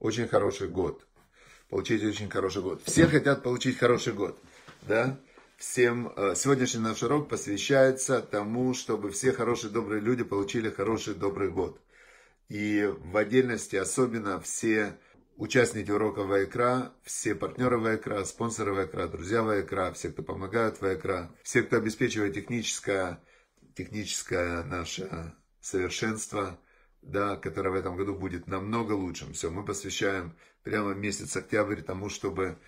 очень хороший год. Получить очень хороший год. Все хотят получить хороший год. Да? Всем э, сегодняшний наш урок посвящается тому, чтобы все хорошие, добрые люди получили хороший, добрый год. И в отдельности особенно все участники урока Вайкра, все партнеры Вайкра, спонсоры Вайкра, друзья Вайкра, все, кто помогают Вайкра, все, кто обеспечивает техническое, техническое наше совершенство – да, которая в этом году будет намного лучшим. Все, мы посвящаем прямо месяц октябрь тому, чтобы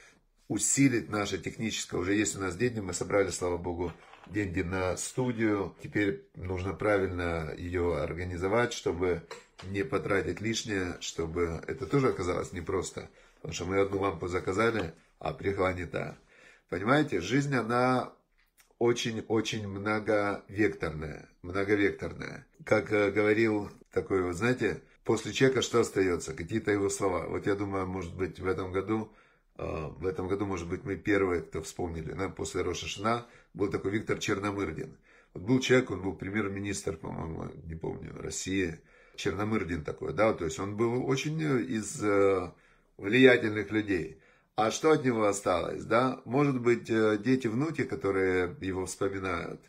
усилить наше техническое. Уже есть у нас деньги, мы собрали, слава богу, деньги на студию. Теперь нужно правильно ее организовать, чтобы не потратить лишнее, чтобы это тоже оказалось непросто. Потому что мы одну лампу заказали, а приехала не та. Понимаете, жизнь, она очень-очень многовекторная, многовекторная. Как э, говорил такой, вот знаете, после чека что остается? Какие-то его слова. Вот я думаю, может быть, в этом году, а, в этом году, может быть, мы первые, кто вспомнили, да, после Рошашина, был такой Виктор Черномырдин. Вот был человек, он был премьер-министр, по-моему, не помню, России, Черномырдин такой, да, то есть он был очень э, из э, влиятельных людей. А что от него осталось, да? Может быть, э, дети, внуки, которые его вспоминают,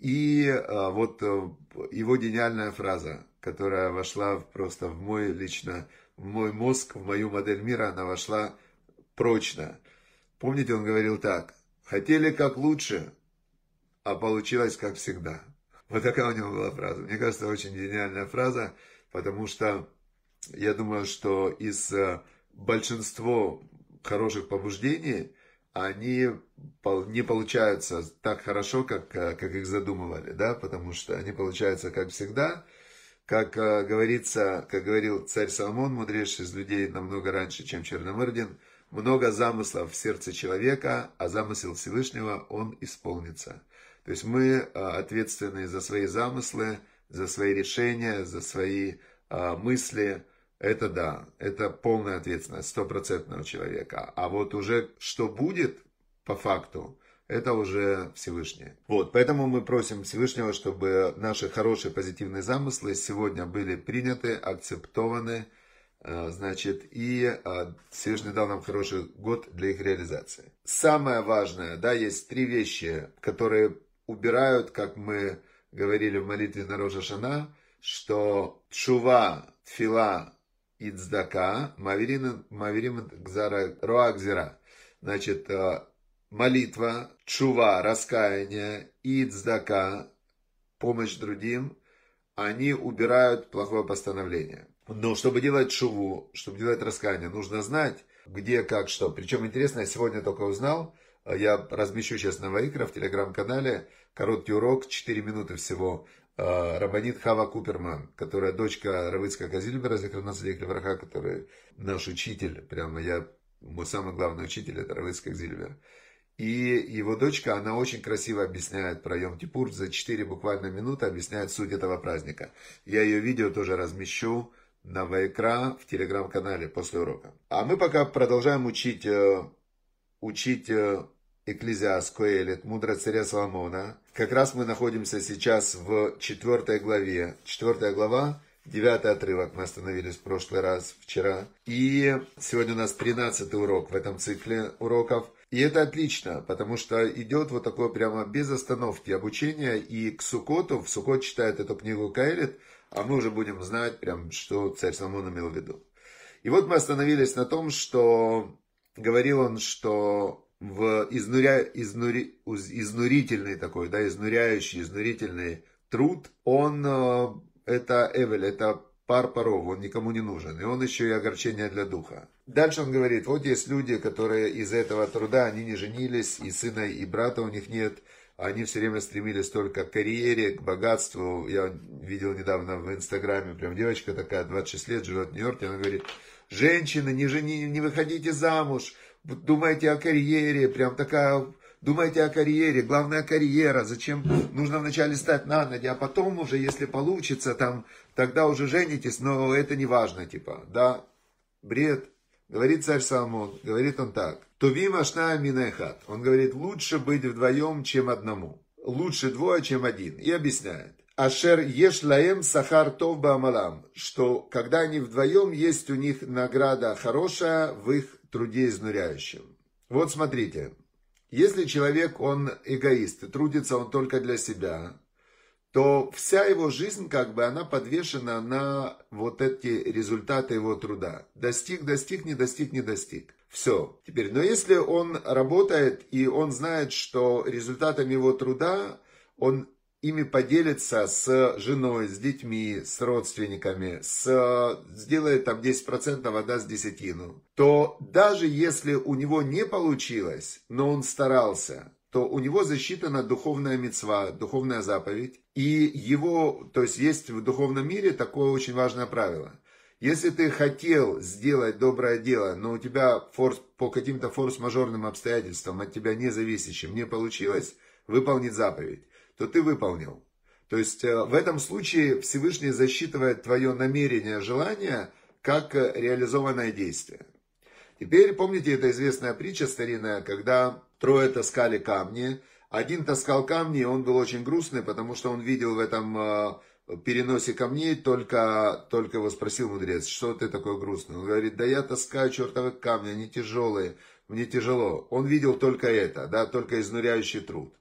и э, вот э, его гениальная фраза, которая вошла просто в мой лично, в мой мозг, в мою модель мира, она вошла прочно. Помните, он говорил так, хотели как лучше, а получилось как всегда. Вот такая у него была фраза. Мне кажется, очень гениальная фраза, потому что я думаю, что из э, большинства хороших побуждений они не получаются так хорошо, как, э, как их задумывали, да, потому что они получаются, как всегда, как э, говорится, как говорил царь Соломон, мудрейший из людей намного раньше, чем Черномырдин, много замыслов в сердце человека, а замысел Всевышнего, он исполнится. То есть мы э, ответственны за свои замыслы, за свои решения, за свои мысли, мысли, это да, это полная ответственность, стопроцентного человека. А вот уже что будет по факту, это уже Всевышний. Вот, поэтому мы просим Всевышнего, чтобы наши хорошие позитивные замыслы сегодня были приняты, акцептованы, э, значит, и э, Всевышний дал нам хороший год для их реализации. Самое важное, да, есть три вещи, которые убирают, как мы говорили в молитве на шана, что чува, фила Ицдака, Маверин, Маверим Гзара, Роагзира. Значит, э, молитва, чува, раскаяние, Ицдака, помощь другим, они убирают плохое постановление. Но чтобы делать чуву, чтобы делать раскаяние, нужно знать, где, как, что. Причем интересно, я сегодня только узнал, э, я размещу сейчас на Ваикра в телеграм-канале, короткий урок, 4 минуты всего, а, Рабанит Хава Куперман, которая дочка Равыцка Казильбера, Зекранацадик Левраха, который наш учитель, прямо я, мой самый главный учитель, это Равыцка Казильбер. И его дочка, она очень красиво объясняет про Йом Типур, за 4 буквально минуты объясняет суть этого праздника. Я ее видео тоже размещу на Вайкра в телеграм-канале после урока. А мы пока продолжаем учить, э, учить э, Экклезиас Коэлит, мудро царя Соломона. Как раз мы находимся сейчас в четвертой главе. Четвертая глава, девятый отрывок мы остановились в прошлый раз, вчера. И сегодня у нас тринадцатый урок в этом цикле уроков. И это отлично, потому что идет вот такое прямо без остановки обучение. И к Сукоту, в Сукот читает эту книгу Каэлит, а мы уже будем знать, прям, что царь Соломон имел в виду. И вот мы остановились на том, что говорил он, что в изнуря... изнури... изнурительный такой, да, изнуряющий, изнурительный труд, он, э, это Эвель, это пар паров, он никому не нужен. И он еще и огорчение для духа. Дальше он говорит, вот есть люди, которые из этого труда, они не женились, и сына, и брата у них нет. А они все время стремились только к карьере, к богатству. Я видел недавно в Инстаграме, прям девочка такая, 26 лет, живет в Нью-Йорке, она говорит, женщины, не, жени, не выходите замуж, думаете о карьере, прям такая, думаете о карьере, главная карьера, зачем нужно вначале стать на ноги, а потом уже, если получится, там, тогда уже женитесь, но это не важно, типа, да, бред, говорит царь Соломон, говорит он так, Тувим ашна минайхат, он говорит, лучше быть вдвоем, чем одному, лучше двое, чем один, и объясняет. Ашер Ешлаем Сахар Тов Баамалам, что когда они вдвоем, есть у них награда хорошая в их труде изнуряющим. Вот смотрите, если человек, он эгоист, и трудится он только для себя, то вся его жизнь, как бы, она подвешена на вот эти результаты его труда. Достиг, достиг, не достиг, не достиг. Все. Теперь, но если он работает, и он знает, что результатом его труда он ими поделится с женой, с детьми, с родственниками, с, сделает там 10%, отдаст десятину, то даже если у него не получилось, но он старался, то у него засчитана духовная мецва, духовная заповедь. И его, то есть есть в духовном мире такое очень важное правило. Если ты хотел сделать доброе дело, но у тебя форс, по каким-то форс-мажорным обстоятельствам, от тебя независящим, не получилось выполнить заповедь, то ты выполнил. То есть э, в этом случае Всевышний засчитывает твое намерение, желание как э, реализованное действие. Теперь помните, эта известная притча старинная, когда трое таскали камни. Один таскал камни, и он был очень грустный, потому что он видел в этом э, переносе камней, только, только его спросил мудрец, что ты такой грустный? Он говорит, да я таскаю чертовы камни, они тяжелые, мне тяжело. Он видел только это, да, только изнуряющий труд.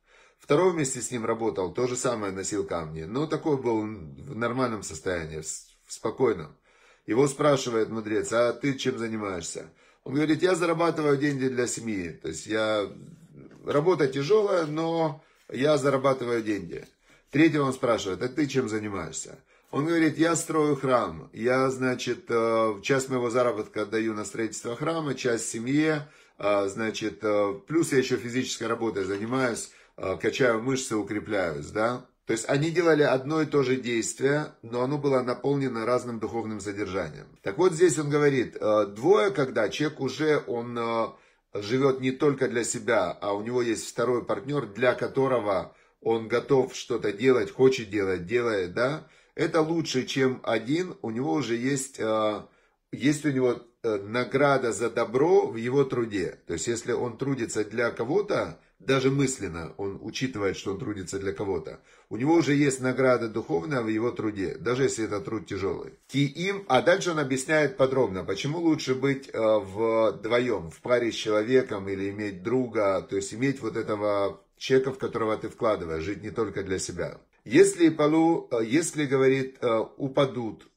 Второй вместе с ним работал, то же самое носил камни. но ну, такой был в нормальном состоянии, в спокойном. Его спрашивает мудрец, а ты чем занимаешься? Он говорит, я зарабатываю деньги для семьи. То есть я... Работа тяжелая, но я зарабатываю деньги. Третьего он спрашивает, а ты чем занимаешься? Он говорит, я строю храм, я, значит, э, часть моего заработка отдаю на строительство храма, часть семье, а, значит, э, плюс я еще физической работой занимаюсь, Э, качаю мышцы, укрепляюсь, да. То есть они делали одно и то же действие, но оно было наполнено разным духовным содержанием. Так вот здесь он говорит, э, двое, когда человек уже, он э, живет не только для себя, а у него есть второй партнер, для которого он готов что-то делать, хочет делать, делает, да, это лучше, чем один, у него уже есть, есть у него награда за добро в его труде. То есть, если он трудится для кого-то, даже мысленно он учитывает, что он трудится для кого-то. У него уже есть награда духовная в его труде, даже если это труд тяжелый. им, а дальше он объясняет подробно, почему лучше быть э, вдвоем, в паре с человеком или иметь друга, то есть иметь вот этого человека, в которого ты вкладываешь, жить не только для себя. Если полу, э, если говорит, э, упадут,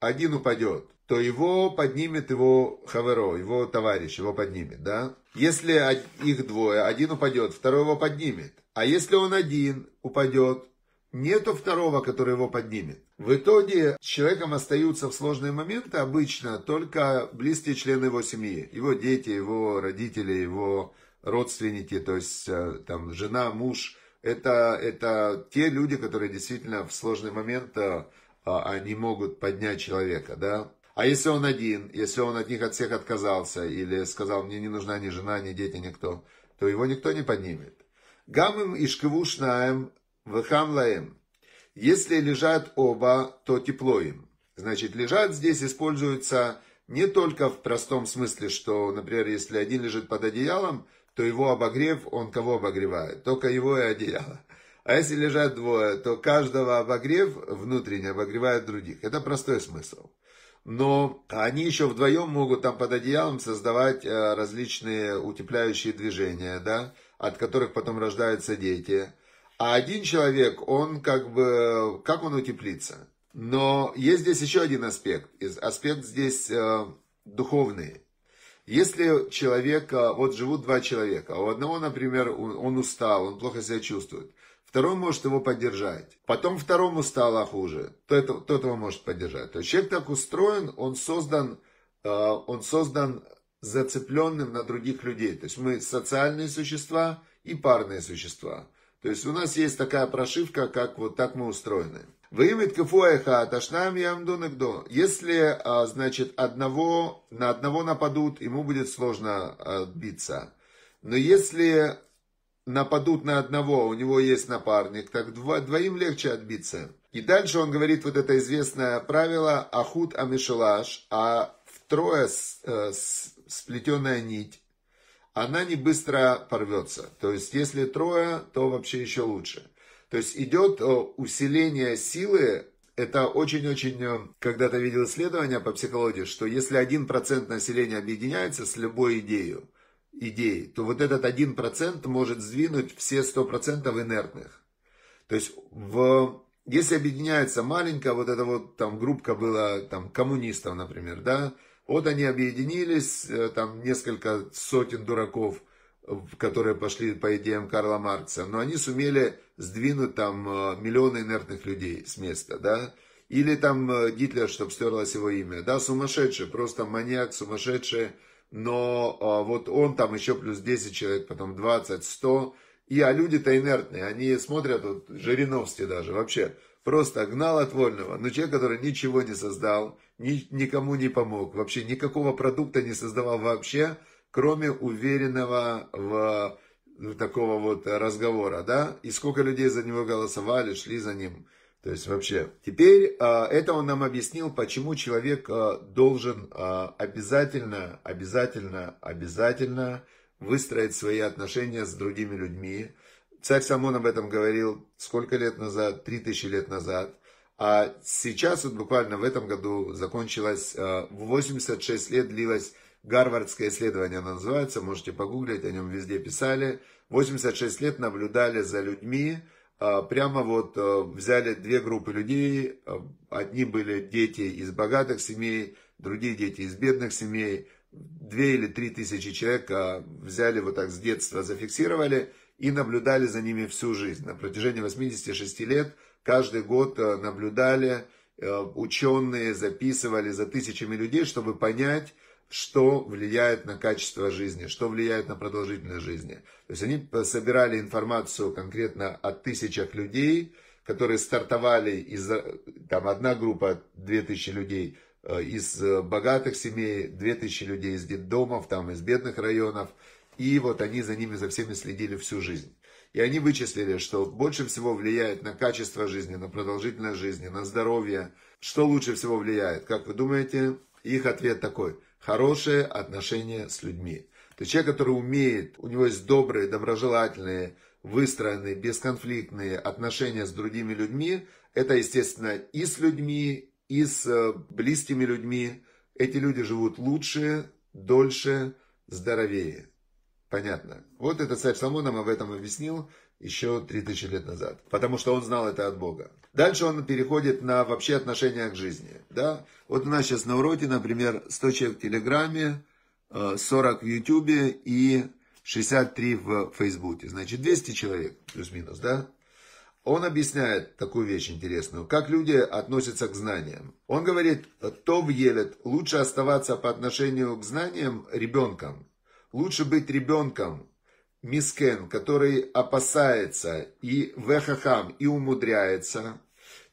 один упадет, то его поднимет его хаверо, его товарищ, его поднимет, да? Если их двое, один упадет, второй его поднимет. А если он один упадет, нету второго, который его поднимет. В итоге с человеком остаются в сложные моменты обычно только близкие члены его семьи. Его дети, его родители, его родственники, то есть э, там жена, муж. Это, это те люди, которые действительно в сложный момент э, а, они могут поднять человека, да. А если он один, если он от них от всех отказался, или сказал, мне не нужна ни жена, ни дети, никто, то его никто не поднимет. Гамым и шквушнаем вахамлаем. Если лежат оба, то тепло им. Значит, лежат здесь используется не только в простом смысле, что, например, если один лежит под одеялом, то его обогрев, он кого обогревает? Только его и одеяло. А если лежат двое, то каждого обогрев, внутренне обогревает других. Это простой смысл но они еще вдвоем могут там под одеялом создавать э, различные утепляющие движения, да, от которых потом рождаются дети. А один человек, он как бы, как он утеплится? Но есть здесь еще один аспект. Аспект здесь э, духовный. Если человека, вот живут два человека, у одного, например, он устал, он плохо себя чувствует – Второй может его поддержать. Потом второму стало хуже. Тот, тот его может поддержать. То есть человек так устроен, он создан, э, он создан зацепленным на других людей. То есть мы социальные существа и парные существа. То есть у нас есть такая прошивка, как вот так мы устроены. Выимит кефуэха аташнам ямдунагдо. Если, э, значит, одного, на одного нападут, ему будет сложно э, биться. Но если нападут на одного, у него есть напарник, так двоим легче отбиться. И дальше он говорит вот это известное правило «Ахут амишелаш», а втрое с, э, с, сплетенная нить, она не быстро порвется. То есть, если трое, то вообще еще лучше. То есть, идет э, усиление силы это очень-очень, э, когда-то видел исследования по психологии, что если 1% населения объединяется с любой идеей, идей, то вот этот 1% может сдвинуть все 100% инертных. То есть, в, если объединяется маленькая, вот эта вот там группка была там коммунистов, например, да, вот они объединились, э, там несколько сотен дураков, которые пошли по идеям Карла Маркса, но они сумели сдвинуть там э, миллионы инертных людей с места, да, или там э, Гитлер, чтобы стерлось его имя, да, сумасшедший, просто маньяк, сумасшедший, но а, вот он там еще плюс 10 человек, потом 20, 100. И, а люди-то инертные, они смотрят, вот Жириновский даже, вообще, просто гнал от вольного. Но человек, который ничего не создал, ни, никому не помог, вообще никакого продукта не создавал вообще, кроме уверенного в такого вот разговора, да? И сколько людей за него голосовали, шли за ним. То есть вообще, теперь а, это он нам объяснил, почему человек а, должен а, обязательно, обязательно, обязательно выстроить свои отношения с другими людьми. Царь Самон об этом говорил сколько лет назад? Три тысячи лет назад. А сейчас, вот буквально в этом году, закончилось, 86 лет длилось Гарвардское исследование, оно называется, можете погуглить, о нем везде писали. 86 лет наблюдали за людьми, а, прямо вот э, взяли две группы людей. Э, одни были дети из богатых семей, другие дети из бедных семей. Две или три тысячи человек а, взяли вот так с детства, зафиксировали и наблюдали за ними всю жизнь. На протяжении 86 лет каждый год э, наблюдали, ученые записывали за тысячами людей, чтобы понять, что влияет на качество жизни, что влияет на продолжительность жизни. То есть они собирали информацию конкретно о тысячах людей, которые стартовали из, там одна группа, 2000 людей э, из э, богатых семей, 2000 людей из детдомов, там из бедных районов, и вот они за ними, за всеми следили всю жизнь. И они вычислили, что больше всего влияет на качество жизни, на продолжительность жизни, на здоровье. Что лучше всего влияет? Как вы думаете? Их ответ такой хорошее отношение с людьми. То человек, который умеет, у него есть добрые, доброжелательные, выстроенные, бесконфликтные отношения с другими людьми, это, естественно, и с людьми, и с э, близкими людьми. Эти люди живут лучше, дольше, здоровее. Понятно. Вот это царь Соломон нам об этом объяснил еще 3000 лет назад, потому что он знал это от Бога. Дальше он переходит на вообще отношение к жизни. Да? Вот у нас сейчас на уроке, например, 100 человек в Телеграме, 40 э, в Ютубе и 63 в Фейсбуке. Значит, 200 человек, плюс-минус, да? Он объясняет такую вещь интересную, как люди относятся к знаниям. Он говорит, то в елет, лучше оставаться по отношению к знаниям ребенком. Лучше быть ребенком, мискен, который опасается и вехахам, и умудряется.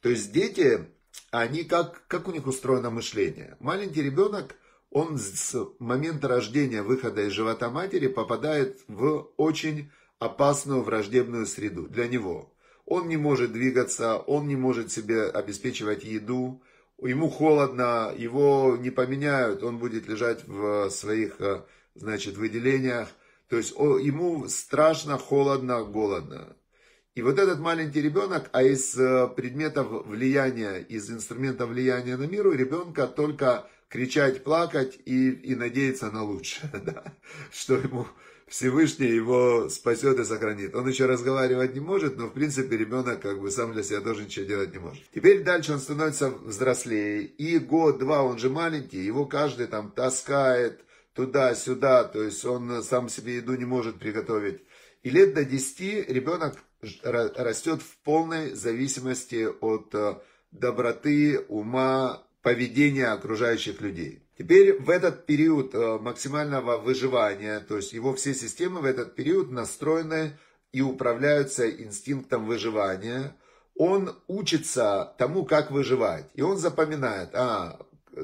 То есть дети, они как, как у них устроено мышление? Маленький ребенок, он с момента рождения, выхода из живота матери попадает в очень опасную враждебную среду для него. Он не может двигаться, он не может себе обеспечивать еду, ему холодно, его не поменяют, он будет лежать в своих э, значит, выделениях. То есть ему страшно, холодно, голодно. И вот этот маленький ребенок, а из э, предметов влияния, из инструментов влияния на миру ребенка только кричать, плакать и, и надеяться на лучшее, да? что ему Всевышний его спасет и сохранит. Он еще разговаривать не может, но в принципе ребенок как бы сам для себя тоже ничего делать не может. Теперь дальше он становится взрослее, и год-два он же маленький, его каждый там таскает, туда-сюда, то есть он сам себе еду не может приготовить. И лет до 10 ребенок растет в полной зависимости от э, доброты, ума, поведения окружающих людей. Теперь в этот период э, максимального выживания, то есть его все системы в этот период настроены и управляются инстинктом выживания, он учится тому, как выживать. И он запоминает, а,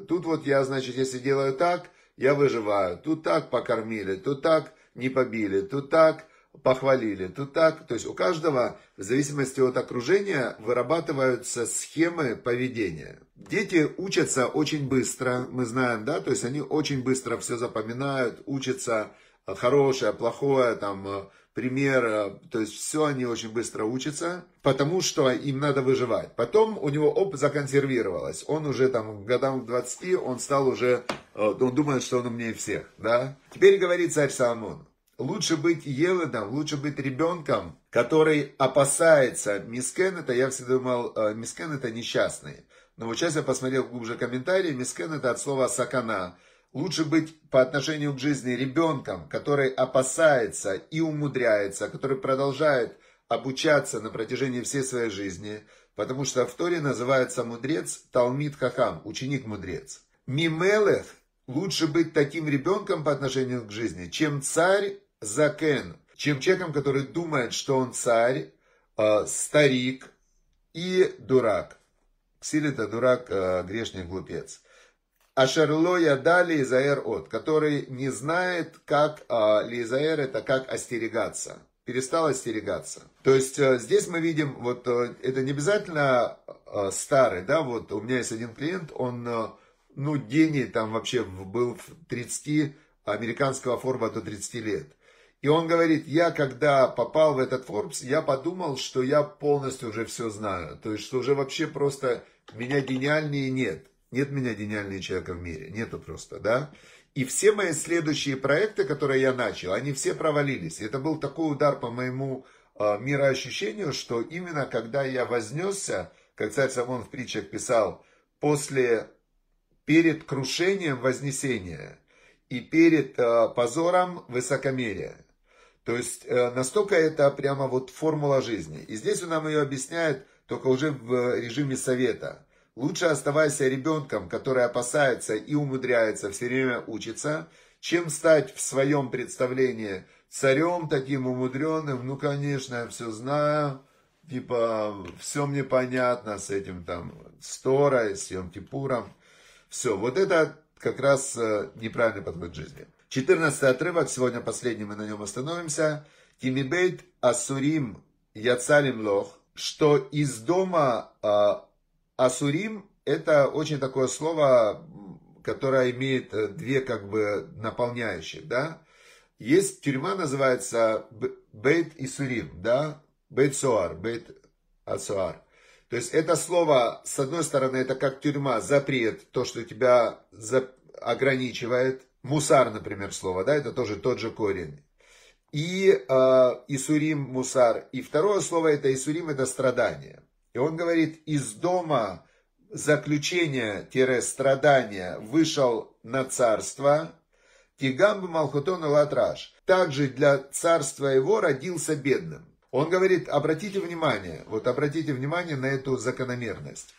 тут вот я, значит, если делаю так, я выживаю. Тут так покормили, тут так не побили, тут так похвалили, тут так. То есть у каждого, в зависимости от окружения, вырабатываются схемы поведения. Дети учатся очень быстро, мы знаем, да, то есть они очень быстро все запоминают, учатся хорошее, плохое, там, пример, то есть все они очень быстро учатся, потому что им надо выживать. Потом у него оп, законсервировалось. Он уже там годам к 20, он стал уже, э, он думает, что он умнее всех, да. Теперь говорит царь Соломон, лучше быть Елодом, лучше быть ребенком, который опасается. Мискен это, я всегда думал, э, мискен это несчастный. Но вот сейчас я посмотрел глубже комментарии, мискен это от слова сакана, Лучше быть по отношению к жизни ребенком, который опасается и умудряется, который продолжает обучаться на протяжении всей своей жизни, потому что в Торе называется мудрец Талмит Хахам, ученик-мудрец. Мимелех лучше быть таким ребенком по отношению к жизни, чем царь Закен, чем человеком, который думает, что он царь, э, старик и дурак. Ксиль дурак, э, грешник, глупец. Ашерло яда Лизаэр от, который не знает, как а, Лизаэр это как остерегаться, перестал остерегаться. То есть э, здесь мы видим, вот э, это не обязательно э, старый, да, вот у меня есть один клиент, он, ну, гений там вообще был в 30, американского Форба до 30 лет. И он говорит, я когда попал в этот Forbes, я подумал, что я полностью уже все знаю. То есть, что уже вообще просто меня гениальнее нет. Нет меня гениальнее человека в мире. Нету просто, да? И все мои следующие проекты, которые я начал, они все провалились. Это был такой удар по моему э, мироощущению, что именно когда я вознесся, как царь Соломон в притчах писал, после, перед крушением вознесения и перед э, позором высокомерия. То есть э, настолько это прямо вот формула жизни. И здесь он нам ее объясняет только уже в э, режиме совета – Лучше оставайся ребенком, который опасается и умудряется все время учиться, чем стать в своем представлении царем таким умудренным, ну, конечно, я все знаю, типа, все мне понятно с этим там, сторой, с Йом-Кипуром. Все, вот это как раз э, неправильный подход к жизни. Четырнадцатый отрывок, сегодня последний мы на нем остановимся. Тимибейт Асурим яцалим Лох, что из дома а, Асурим – это очень такое слово, которое имеет э, две как бы наполняющих, да. Есть тюрьма, называется Бейт Исурим, да, Бейт Суар, Бейт Асуар. То есть это слово, с одной стороны, это как тюрьма, запрет, то, что тебя ограничивает. Мусар, например, слово, да, это тоже тот же корень. И э, Исурим, Мусар. И второе слово это Исурим, это страдание. И он говорит, из дома заключения-страдания вышел на царство, Тигамба Малхутон Латраш. Также для царства его родился бедным. Он говорит, обратите внимание, вот обратите внимание на эту закономерность,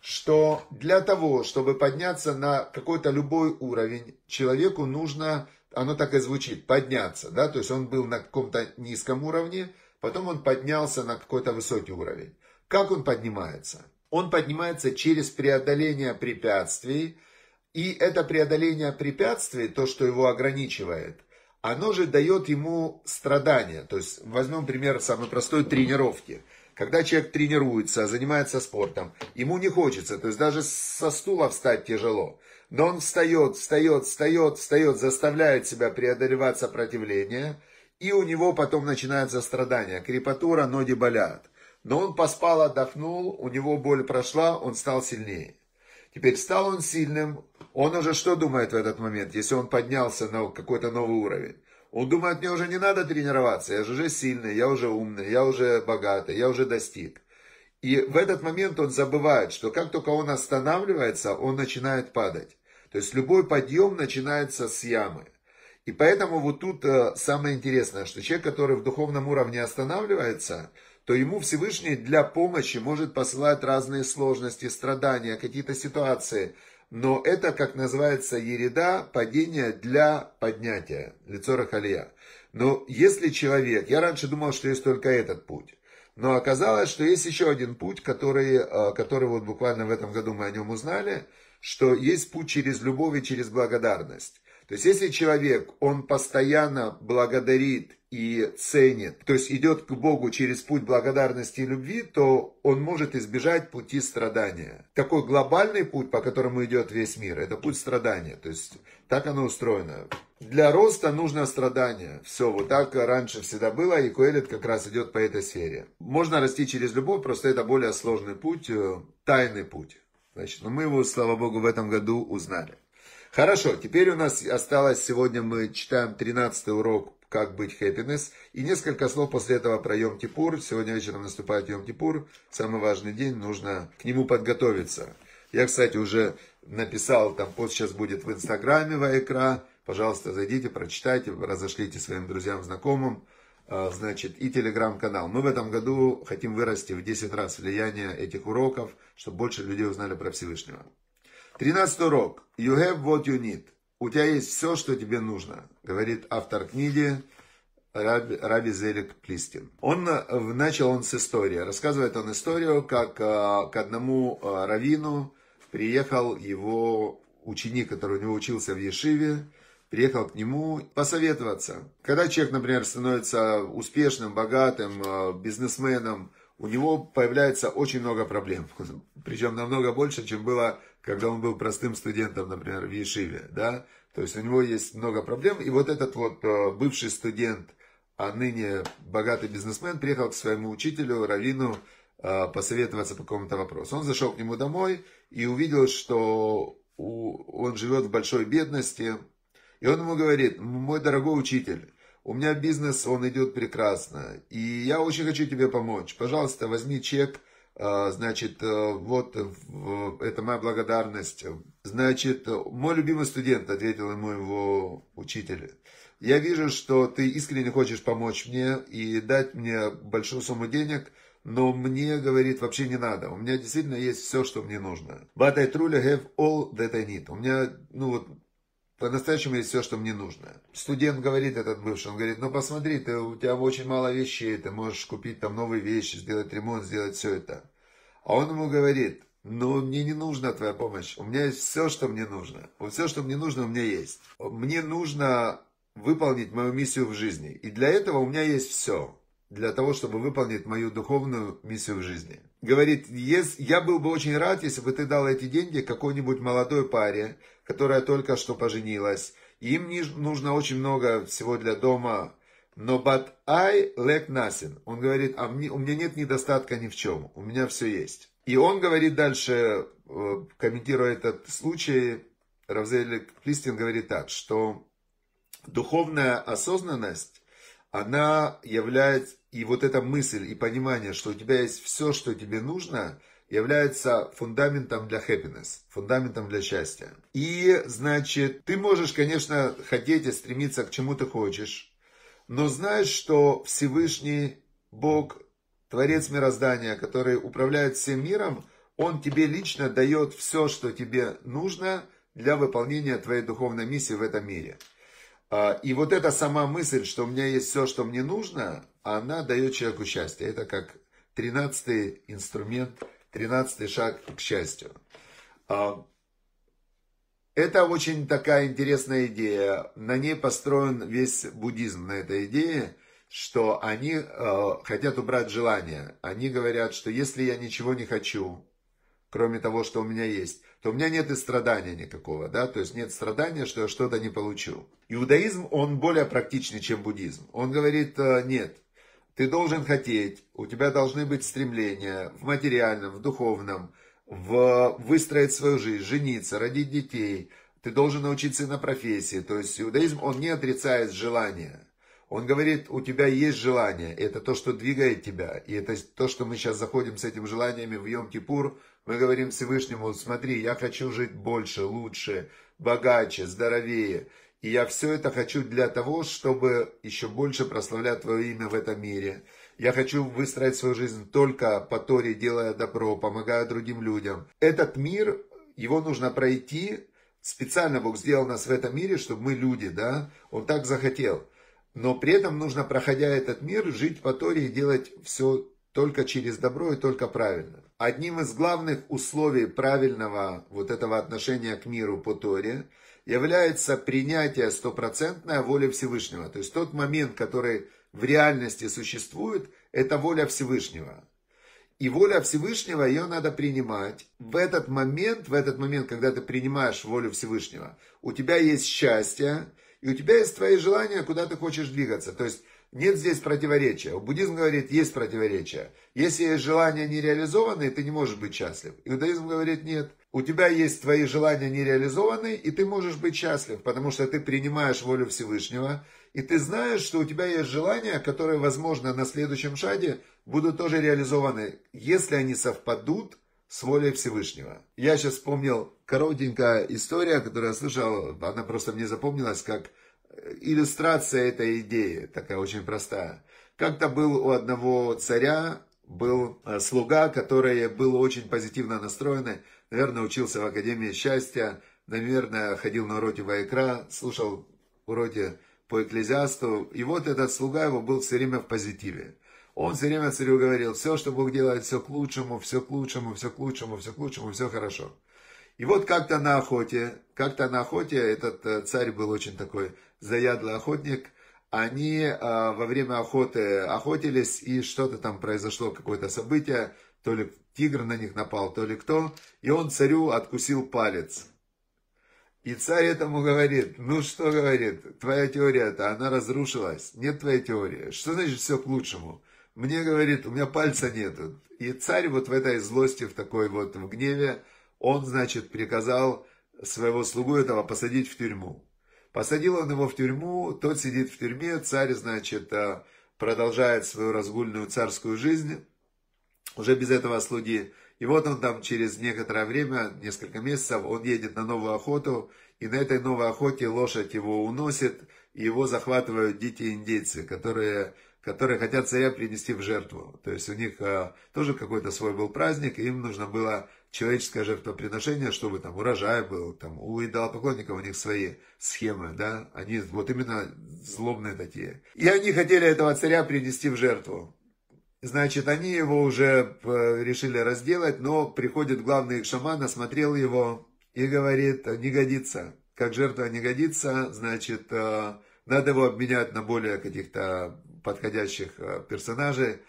что для того, чтобы подняться на какой-то любой уровень, человеку нужно, оно так и звучит, подняться, да, то есть он был на каком-то низком уровне, потом он поднялся на какой-то высокий уровень. Как он поднимается? Он поднимается через преодоление препятствий, и это преодоление препятствий, то, что его ограничивает, оно же дает ему страдания. То есть возьмем пример самой простой тренировки. Когда человек тренируется, занимается спортом, ему не хочется, то есть даже со стула встать тяжело. Но он встает, встает, встает, встает, заставляет себя преодолевать сопротивление, и у него потом начинаются страдания, крепатура, ноги болят. Но он поспал, отдохнул, у него боль прошла, он стал сильнее. Теперь стал он сильным, он уже что думает в этот момент, если он поднялся на какой-то новый уровень? Он думает, мне уже не надо тренироваться, я же уже сильный, я уже умный, я уже богатый, я уже достиг. И в этот момент он забывает, что как только он останавливается, он начинает падать. То есть любой подъем начинается с ямы. И поэтому вот тут э, самое интересное, что человек, который в духовном уровне останавливается – то ему Всевышний для помощи может посылать разные сложности, страдания, какие-то ситуации. Но это, как называется, ереда, падение для поднятия, лицо Рахалия. Но если человек, я раньше думал, что есть только этот путь, но оказалось, что есть еще один путь, который, э, который вот буквально в этом году мы о нем узнали, что есть путь через любовь и через благодарность. То есть, если человек, он постоянно благодарит и ценит, то есть идет к Богу через путь благодарности и любви, то он может избежать пути страдания. Такой глобальный путь, по которому идет весь мир, это путь страдания. То есть так оно устроено. Для роста нужно страдание. Все, вот так раньше всегда было, и Куэлит как раз идет по этой сфере. Можно расти через любовь, просто это более сложный путь, э, тайный путь. Значит, но мы его, слава богу, в этом году узнали. Хорошо, теперь у нас осталось, сегодня мы читаем 13 урок «Как быть happiness» и несколько слов после этого про Йом Типур. Сегодня вечером наступает Йом Типур, самый важный день, нужно к нему подготовиться. Я, кстати, уже написал, там пост сейчас будет в Инстаграме во Вайкра, пожалуйста, зайдите, прочитайте, разошлите своим друзьям, знакомым, а, значит, и Телеграм-канал. Мы в этом году хотим вырасти в 10 раз влияние этих уроков, чтобы больше людей узнали про Всевышнего тринадцатый урок. You have what you need. У тебя есть все, что тебе нужно, говорит автор книги Раби, Раби Зелик Плистин. Он, э, начал он с истории. Рассказывает он историю, как э, к одному э, равину приехал его ученик, который у него учился в Ешиве, приехал к нему посоветоваться. Когда человек, например, становится успешным, богатым, бизнесменом, у него появляется очень много проблем. Причем намного больше, чем было когда он был простым студентом, например, в Ешиве, да, то есть у него есть много проблем, и вот этот вот э, бывший студент, а ныне богатый бизнесмен, приехал к своему учителю, Равину, э, посоветоваться по какому-то вопросу. Он зашел к нему домой и увидел, что он живет в большой бедности, и он ему говорит, мой дорогой учитель, у меня бизнес, он идет прекрасно, и я очень хочу тебе помочь. Пожалуйста, возьми чек а, значит, э, вот э, это моя благодарность. Значит, э, мой любимый студент, ответил ему его учитель. Я вижу, что ты искренне хочешь помочь мне и дать мне большую сумму денег, но мне, говорит, вообще не надо. У меня действительно есть все, что мне нужно. But I truly have all that I need. У меня, ну вот, по-настоящему есть все, что мне нужно. Студент говорит, этот бывший, он говорит, ну посмотри, ты, у тебя очень мало вещей, ты можешь купить там новые вещи, сделать ремонт, сделать все это. А он ему говорит, ну мне не нужна твоя помощь, у меня есть все, что мне нужно. Вот Все, что мне нужно, у меня есть. Мне нужно выполнить мою миссию в жизни. И для этого у меня есть все. Для того, чтобы выполнить мою духовную миссию в жизни говорит, я был бы очень рад, если бы ты дал эти деньги какой-нибудь молодой паре, которая только что поженилась. Им нужно очень много всего для дома. Но but I lack nothing. Он говорит, а мне, у меня нет недостатка ни в чем. У меня все есть. И он говорит дальше, э, комментируя этот случай, Равзель Плистин говорит так, что духовная осознанность она является, и вот эта мысль и понимание, что у тебя есть все, что тебе нужно, является фундаментом для happiness, фундаментом для счастья. И, значит, ты можешь, конечно, хотеть и стремиться к чему ты хочешь, но знаешь, что Всевышний Бог, Творец мироздания, который управляет всем миром, Он тебе лично дает все, что тебе нужно для выполнения твоей духовной миссии в этом мире. А, и вот эта сама мысль, что у меня есть все, что мне нужно, она дает человеку счастье. Это как тринадцатый инструмент, тринадцатый шаг к счастью. А, это очень такая интересная идея. На ней построен весь буддизм, на этой идее, что они э, хотят убрать желание. Они говорят, что если я ничего не хочу, кроме того, что у меня есть, то у меня нет и страдания никакого, да, то есть нет страдания, что я что-то не получу. Иудаизм, он более практичный, чем буддизм. Он говорит, э, нет, ты должен хотеть, у тебя должны быть стремления в материальном, в духовном, в выстроить свою жизнь, жениться, родить детей, ты должен научиться на профессии. То есть иудаизм, он не отрицает желания. Он говорит, у тебя есть желание, это то, что двигает тебя, и это то, что мы сейчас заходим с этим желаниями в Йом-Кипур, мы говорим Всевышнему, смотри, я хочу жить больше, лучше, богаче, здоровее. И я все это хочу для того, чтобы еще больше прославлять Твое имя в этом мире. Я хочу выстроить свою жизнь только по Торе, делая добро, помогая другим людям. Этот мир, его нужно пройти. Специально Бог сделал нас в этом мире, чтобы мы люди, да? Он так захотел. Но при этом нужно, проходя этот мир, жить по Торе и делать все только через добро и только правильно. Одним из главных условий правильного вот этого отношения к миру по Торе является принятие стопроцентной воли Всевышнего. То есть тот момент, который в реальности существует, это воля Всевышнего. И воля Всевышнего, ее надо принимать. В этот момент, в этот момент, когда ты принимаешь волю Всевышнего, у тебя есть счастье, и у тебя есть твои желания, куда ты хочешь двигаться. То есть нет здесь противоречия. Буддизм говорит, есть противоречия. Если есть желания нереализованные, ты не можешь быть счастлив. Иудаизм говорит, нет. У тебя есть твои желания нереализованные, и ты можешь быть счастлив, потому что ты принимаешь волю Всевышнего, и ты знаешь, что у тебя есть желания, которые, возможно, на следующем шаге будут тоже реализованы, если они совпадут с волей Всевышнего. Я сейчас вспомнил коротенькая история, которую я слышал, она просто мне запомнилась, как иллюстрация этой идеи, такая очень простая. Как-то был у одного царя, был э, слуга, который был очень позитивно настроенный, наверное, учился в Академии счастья, наверное, ходил на уроки Вайкра, слушал уроки по экклезиасту. И вот этот слуга его был все время в позитиве. Он все время царю говорил, все, что Бог делает, все к лучшему, все к лучшему, все к лучшему, все к лучшему, все хорошо. И вот как-то на охоте, как-то на охоте этот э, царь был очень такой заядлый охотник, они э, во время охоты охотились, и что-то там произошло, какое-то событие, то ли тигр на них напал, то ли кто, и он царю откусил палец. И царь этому говорит, ну что говорит, твоя теория-то, она разрушилась, нет твоей теории, что значит все к лучшему? Мне говорит, у меня пальца нету. И царь вот в этой злости, в такой вот в гневе, он, значит, приказал своего слугу этого посадить в тюрьму. Посадил он его в тюрьму, тот сидит в тюрьме, царь, значит, э, продолжает свою разгульную царскую жизнь, уже без этого слуги. И вот он там через некоторое время, несколько месяцев, он едет на новую охоту, и на этой новой охоте лошадь его уносит, и его захватывают дети индейцы, которые, которые хотят царя принести в жертву. То есть у них э, тоже какой-то свой был праздник, и им нужно было человеческое жертвоприношение, чтобы там урожай был, там у идолопоклонников у них свои схемы, да, они вот именно злобные такие. И они хотели этого царя принести в жертву. Значит, они его уже э, решили разделать, но приходит главный шаман, осмотрел его и говорит, «А не годится. Как жертва не годится, значит, э, надо его обменять на более каких-то подходящих э, персонажей.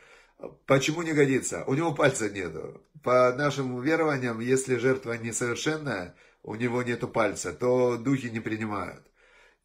Почему не годится? У него пальца нету по нашим верованиям, если жертва несовершенная, у него нету пальца, то духи не принимают.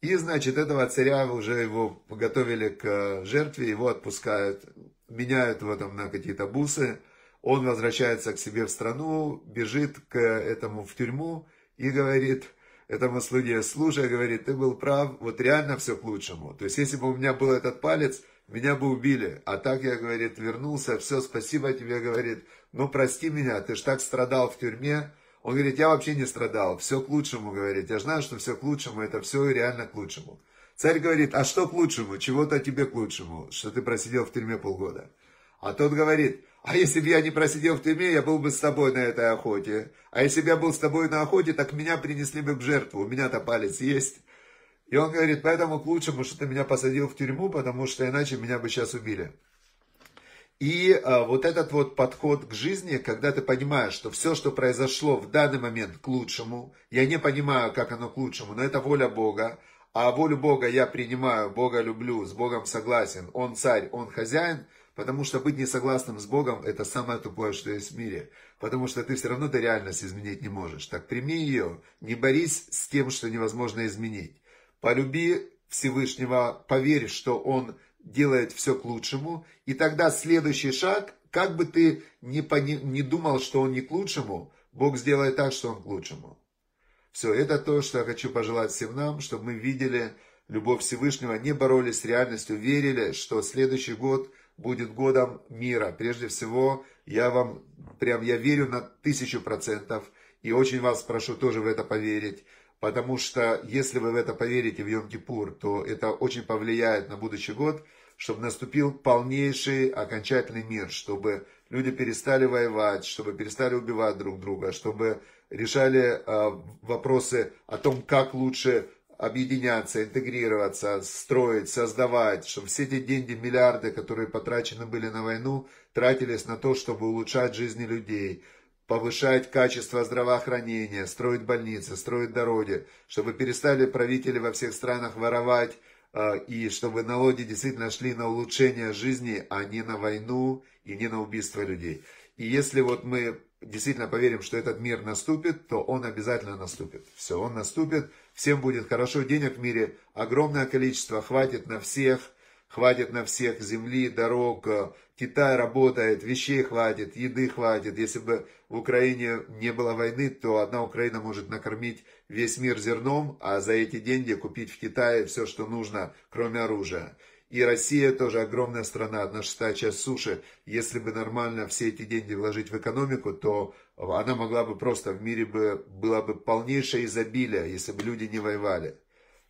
И, значит, этого царя уже его подготовили к э, жертве, его отпускают, меняют его там на какие-то бусы. Он возвращается к себе в страну, бежит к этому в тюрьму и говорит этому слуге, служа, говорит, ты был прав, вот реально все к лучшему. То есть, если бы у меня был этот палец, меня бы убили, а так я, говорит, вернулся, все, спасибо тебе, говорит, ну прости меня, ты ж так страдал в тюрьме. Он говорит, я вообще не страдал, все к лучшему, говорит, я знаю, что все к лучшему, это все реально к лучшему. Царь говорит, а что к лучшему, чего-то тебе к лучшему, что ты просидел в тюрьме полгода. А тот говорит, а если бы я не просидел в тюрьме, я был бы с тобой на этой охоте. А если бы я был с тобой на охоте, так меня принесли бы в жертву, у меня-то палец есть. И он говорит, поэтому к лучшему, что ты меня посадил в тюрьму, потому что иначе меня бы сейчас убили. И э, вот этот вот подход к жизни, когда ты понимаешь, что все, что произошло в данный момент к лучшему, я не понимаю, как оно к лучшему, но это воля Бога, а волю Бога я принимаю, Бога люблю, с Богом согласен, Он царь, Он хозяин, потому что быть несогласным с Богом – это самое тупое, что есть в мире, потому что ты все равно эту реальность изменить не можешь. Так прими ее, не борись с тем, что невозможно изменить. Полюби Всевышнего, поверь, что Он делает все к лучшему, и тогда следующий шаг, как бы ты ни, пони, ни думал, что он не к лучшему, Бог сделает так, что он к лучшему. Все, это то, что я хочу пожелать всем нам, чтобы мы видели любовь Всевышнего, не боролись с реальностью, верили, что следующий год будет годом мира. Прежде всего, я вам, прям я верю на тысячу процентов, и очень вас прошу тоже в это поверить. Потому что если вы в это поверите в Йом-Кипур, то это очень повлияет на будущий год, чтобы наступил полнейший окончательный мир, чтобы люди перестали воевать, чтобы перестали убивать друг друга, чтобы решали э, вопросы о том, как лучше объединяться, интегрироваться, строить, создавать, чтобы все эти деньги, миллиарды, которые потрачены были на войну, тратились на то, чтобы улучшать жизни людей, повышать качество здравоохранения, строить больницы, строить дороги, чтобы перестали правители во всех странах воровать, э, и чтобы налоги действительно шли на улучшение жизни, а не на войну и не на убийство людей. И если вот мы действительно поверим, что этот мир наступит, то он обязательно наступит. Все, он наступит, всем будет хорошо, денег в мире огромное количество, хватит на всех – хватит на всех земли, дорог, э, Китай работает, вещей хватит, еды хватит. Если бы в Украине не было войны, то одна Украина может накормить весь мир зерном, а за эти деньги купить в Китае все, что нужно, кроме оружия. И Россия тоже огромная страна, одна шестая часть суши. Если бы нормально все эти деньги вложить в экономику, то она могла бы просто в мире бы, было бы полнейшее изобилие, если бы люди не воевали.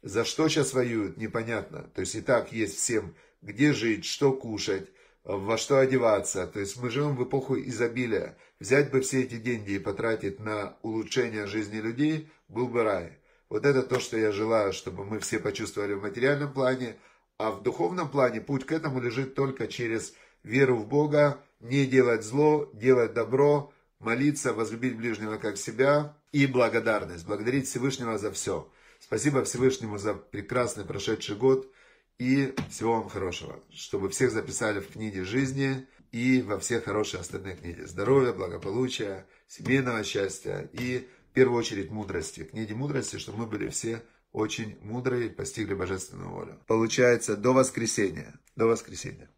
За что сейчас воюют, непонятно. То есть и так есть всем, где жить, что кушать, во что одеваться. То есть мы живем в эпоху изобилия. Взять бы все эти деньги и потратить на улучшение жизни людей, был бы рай. Вот это то, что я желаю, чтобы мы все почувствовали в материальном плане. А в духовном плане путь к этому лежит только через веру в Бога, не делать зло, делать добро, молиться, возлюбить ближнего как себя и благодарность, благодарить Всевышнего за все. Спасибо Всевышнему за прекрасный прошедший год. И всего вам хорошего. Чтобы всех записали в книге жизни и во все хорошие остальные книги. Здоровья, благополучия, семейного счастья и, в первую очередь, мудрости. Книги мудрости, чтобы мы были все очень мудрые, постигли божественную волю. Получается, до воскресенья. До воскресенья.